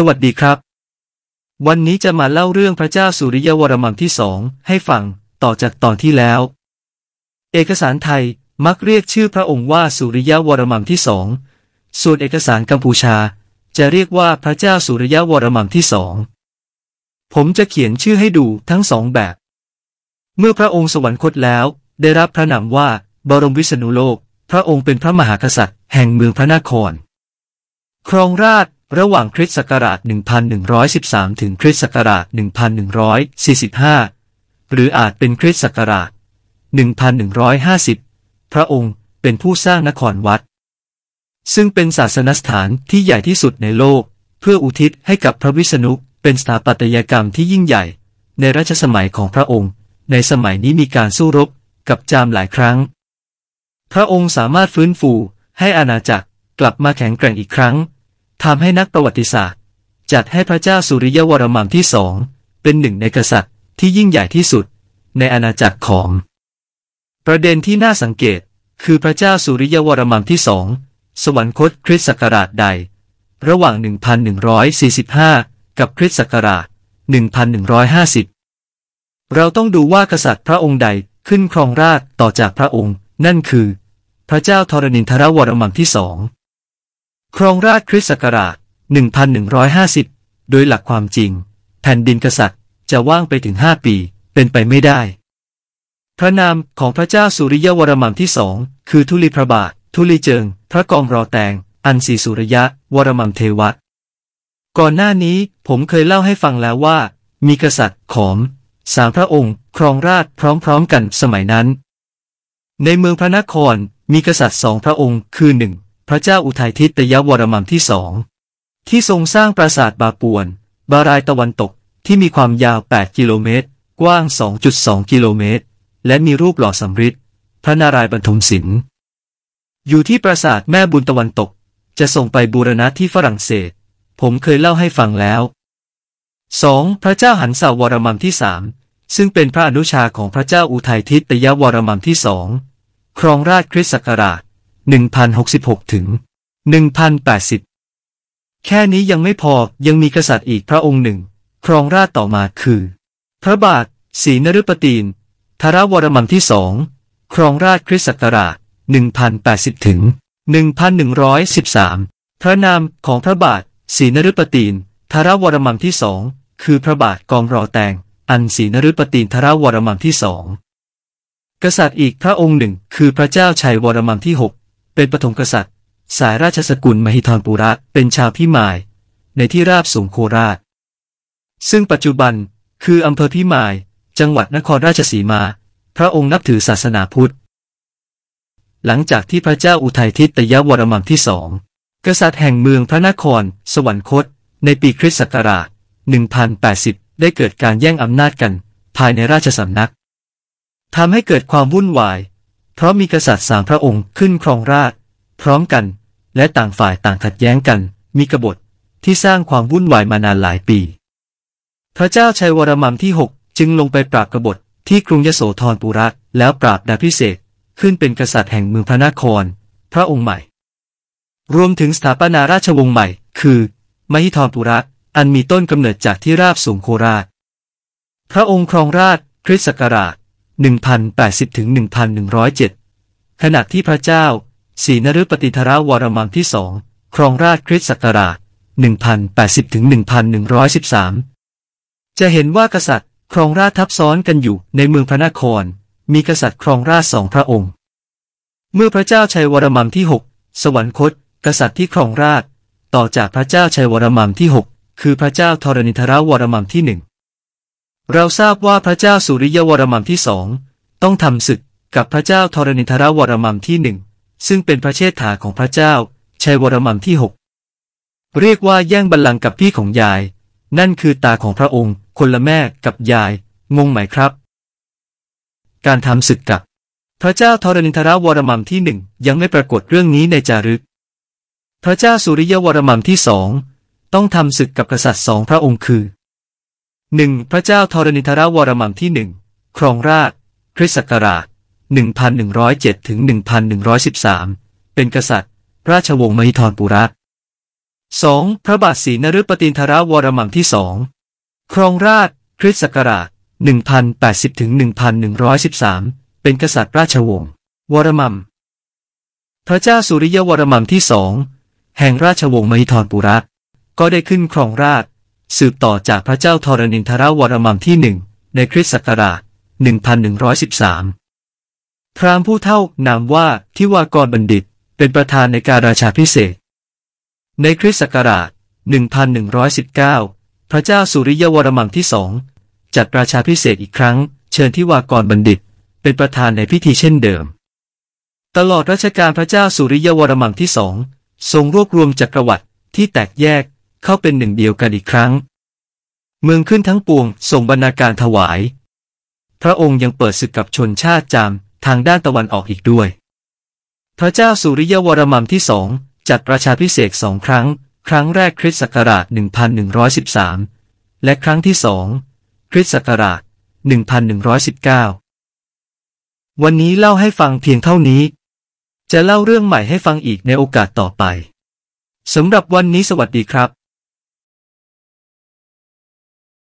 สวัสดีครับ วันนี้จะมาเล่าเรื่องพระเจ้าสุริยวรมังที่สองให้ฟังต่อจากตอนที่แล้ว เอกสารไทยมักเรียกชื่อพระองค์ว่าสุริยวรมังที่สองส่วนเอกสารกัมพูชา จะเรียกว่าพระเจ้าสุริยวรมังที่สองผมจะเขียนชื่อให้ดูทั้งสองแบบ เมื่อพระองค์สวรรคตแล้ว ได้รับพระนามว่าบรมวิษณุโลก พระองค์เป็นพระมหากษัตริย์แห่งเมืองพระนคร ครองราชระหว่างคริสต์ศักราช 1113 ถึงคริสต์ศักราช1145 หรืออาจเป็นคริสต์ศักราช 1150 พระองค์เป็นผู้สร้างนครวัด ซึ่งเป็นศาสนสถานที่ใหญ่ที่สุดในโลก เพื่ออุทิศให้กับพระวิษณุเป็นสถาปัตยกรรมที่ยิ่งใหญ่ ในรัชสมัยของพระองค์ ในสมัยนี้มีการสู้รบกับจามหลายครั้ง พระองค์สามารถฟื้นฟูให้อาณาจักรกลับมาแข็งแกร่งอีกครั้งทำให้นักประวัติศาสตร์ จัดให้พระเจ้าสุริยวรมังที่สองเป็นหนึ่งในกษัตริย์ที่ยิ่งใหญ่ที่สุดในอาณาจักรของ ประเด็นที่น่าสังเกตคือพระเจ้าสุริยวรมังที่สองสวรรคตคริสต์ศักราชใดระหว่าง 1145 กับคริสต์ศักราช 1150 เราต้องดูว่ากษัตริย์พระองค์ใดขึ้นครองราชต่อจากพระองค์ นั่นคือ พระเจ้าธรณินทรวรมังที่สองครองราชคริสต์ศักราช 1150 โดยหลักความจริง แผ่นดินกษัตริย์จะว่างไปถึง 5 ปี เป็นไปไม่ได้ พระนามของพระเจ้าสุริยวรมันที่สองคือทุลีพระบาททุลีเจิง พระกองรอแตงอันศีสุริยะ วรมันเทวะ ก่อนหน้านี้ผมเคยเล่าให้ฟังแล้วว่า มีกษัตริย์ ขอมสามพระองค์ครองราชพร้อมๆกันสมัยนั้น ในเมืองพระนคร มีกษัตริย์สองพระองค์คือหนึ่งพระเจ้าอุทัยทิตยวรมังที่สองที่ทรงสร้างปราสาทบาปวน บารายตะวันตก ที่มีความยาว 8 กิโลเมตร กว้าง 2.2 กิโลเมตร และมีรูปหล่อสำริดพระนารายณ์บรรทมศิลป์อยู่ที่ปราสาทแม่บุญตะวันตก จะส่งไปบูรณะที่ฝรั่งเศส ผมเคยเล่าให้ฟังแล้ว 2. พระเจ้าหันสาวรมังที่สามซึ่งเป็นพระอนุชาของพระเจ้าอุทัยทิตยวรมังที่สองครองราชคริสต์ศักราช1066ถึง1080 แค่นี้ยังไม่พอ ยังมีกษัตริย์อีกพระองค์หนึ่ง ครองราชต่อมาคือ พระบาทศรีนฤปตีนทรวรมันที่สองครองราชคริสต์ศักราช1080ถึง1113 พระนามของพระบาทศรีนฤปตีนทรวรมันที่สองคือพระบาทกองรอแตงอันศรีนฤปตีนทรวรมันที่สองกษัตริย์อีกพระองค์หนึ่ง คือพระเจ้าชัยวรมันที่หกเป็นปฐมกษัตริย์ สายราชสกุลมหิธรปุระเป็นชาวพิมาย ในที่ราบสูงโคราช ซึ่งปัจจุบันคืออำเภอพิมาย จังหวัดนครราชสีมา พระองค์นับถือศาสนาพุทธ หลังจากที่พระเจ้าอุทัยทิตยวรมันที่สองกษัตริย์แห่งเมืองพระนคร สวรรคต ในปีคริสต์ศักราช1080 ได้เกิดการแย่งอำนาจกัน ภายในราชสำนักทำให้เกิดความวุ่นวายเพราะมีกษัตริย์สามพระองค์ขึ้นครองราชพร้อมกัน และต่างฝ่ายต่างขัดแย้งกันมีกบฏที่สร้างความวุ่นวายมานานหลายปี พระเจ้าชัยวรมันที่หกจึงลงไปปราบกบฏที่กรุงยโสธรปุระแล้วปราบดาพิเศษ ขึ้นเป็นกษัตริย์แห่งเมืองพระนคร พระองค์ใหม่ รวมถึงสถาปนาราชวงศ์ใหม่ คือ มหิธรปุระอันมีต้นกำเนิดจากที่ราบสูงโคราชพระองค์ครองราชคริสต์ศักราช1080ถึง1107ขณะที่พระเจ้าศรีนฤปฏิธารวรมังที่สองครองราชคริสต์ศักราช1080ถึง1113 จะเห็นว่ากษัตริย์ครองราชทับซ้อนกันอยู่ในเมืองพระนคร มีกษัตริย์ครองราชสองพระองค์ เมื่อพระเจ้าชัยวรมังที่ 6 สวรรคต กษัตริย์ที่ครองราช ต่อจากพระเจ้าชัยวรมังที่ 6 คือพระเจ้าธรณิธารวรมังที่หนึ่งเราทราบว่าพระเจ้าสุริยวรมันที่สองต้องทำศึกกับพระเจ้าธรณินทรวรมันที่หนึ่งซึ่งเป็นพระเชษฐาของพระเจ้าชัยวรมันที่หกเรียกว่าแย่งบัลลังก์กับพี่ของยาย นั่นคือตาของพระองค์คนละแม่กับยาย งงไหมครับ การทำศึกกับพระเจ้าธรณินทรวรมันที่หนึ่งยังไม่ปรากฏเรื่องนี้ในจารึก พระเจ้าสุริยวรมันที่สองต้องทำศึกกับกษัตริย์สองพระองค์คือหนึ่งพระเจ้าธรณินทรวรมังที่หนึ่งครองราชคริสต์ศักราช 1107ถึง1113 เป็นกษัตริย์ ราชวงศ์มหิธรปุระสองพระบาทศรีนฤปตินทรวรมังที่สองครองราชคริสต์ศักราช1080ถึง1113เป็นกษัตริย์ราชวงศ์วรมังพระเจ้าสุริยวรมังที่สองแห่งราชวงศ์มหิธรปุระก็ได้ขึ้นครองราชสืบต่อจากพระเจ้าทรนินทรวรมังที่หนึ่งในคริสต์ศักราช 1113 พราหมณ์ผู้เท่านามว่าทิวากรบัณฑิต เป็นประธานในการราชาพิเศษ ในคริสต์ศักราช 1119 พระเจ้าสุริยวรมังที่สองจัดราชาพิเศษอีกครั้ง เชิญทิวากรบัณฑิตเป็นประธานในพิธีเช่นเดิม ตลอดรัชกาลพระเจ้าสุริยวรมังที่สองทรงรวบรวมจักรวรรดิที่แตกแยกเข้าเป็นหนึ่งเดียวกันอีกครั้ง เมืองขึ้นทั้งปวงส่งบรรณาการถวาย พระองค์ยังเปิดศึกกับชนชาติจาม ทางด้านตะวันออกอีกด้วย พระเจ้าสุริยวรมัมที่สองจัดประชาพิเศษสองครั้ง ครั้งแรกคริสต์ศักราช 1113 และครั้งที่สองคริสต์ศักราช 1119 วันนี้เล่าให้ฟังเพียงเท่านี้ จะเล่าเรื่องใหม่ให้ฟังอีกในโอกาสต่อไปสำหรับวันนี้สวัสดีครับ